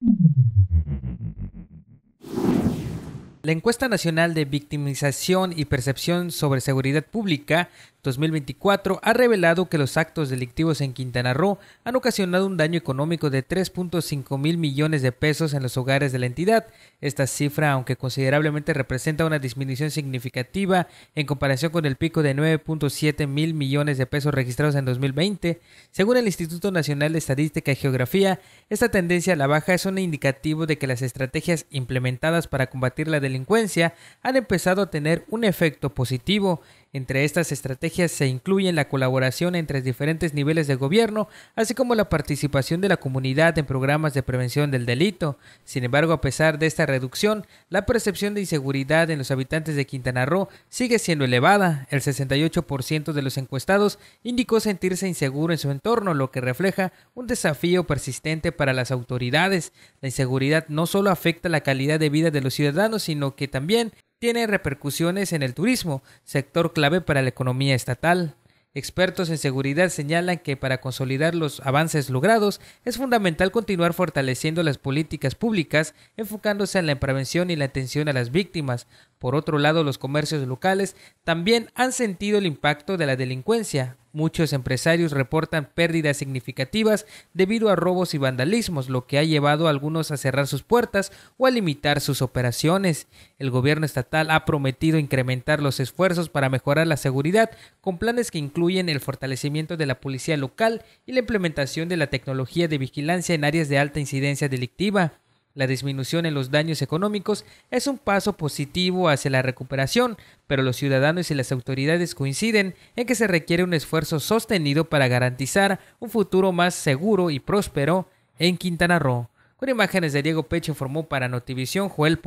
Thank mm-hmm. you. La encuesta nacional de victimización y percepción sobre seguridad pública 2024 ha revelado que los actos delictivos en Quintana Roo han ocasionado un daño económico de 3.5 mil millones de pesos en los hogares de la entidad. Esta cifra, aunque considerablemente representa una disminución significativa en comparación con el pico de 9.7 mil millones de pesos registrados en 2020, según el Instituto Nacional de Estadística y Geografía, esta tendencia a la baja es un indicativo de que las estrategias implementadas para combatir la delincuencia delincuencia han empezado a tener un efecto positivo entre estas estrategias se incluyen la colaboración entre diferentes niveles de gobierno, así como la participación de la comunidad en programas de prevención del delito. Sin embargo, a pesar de esta reducción, la percepción de inseguridad en los habitantes de Quintana Roo sigue siendo elevada. El 68% de los encuestados indicó sentirse inseguro en su entorno, lo que refleja un desafío persistente para las autoridades. La inseguridad no solo afecta la calidad de vida de los ciudadanos, sino que también tiene repercusiones en el turismo, sector clave para la economía estatal. Expertos en seguridad señalan que para consolidar los avances logrados es fundamental continuar fortaleciendo las políticas públicas, enfocándose en la prevención y la atención a las víctimas. Por otro lado, los comercios locales también han sentido el impacto de la delincuencia, Muchos empresarios reportan pérdidas significativas debido a robos y vandalismos, lo que ha llevado a algunos a cerrar sus puertas o a limitar sus operaciones. El gobierno estatal ha prometido incrementar los esfuerzos para mejorar la seguridad con planes que incluyen el fortalecimiento de la policía local y la implementación de la tecnología de vigilancia en áreas de alta incidencia delictiva. La disminución en los daños económicos es un paso positivo hacia la recuperación, pero los ciudadanos y las autoridades coinciden en que se requiere un esfuerzo sostenido para garantizar un futuro más seguro y próspero en Quintana Roo. Con imágenes de Diego Pecho informó para Notivisión Joel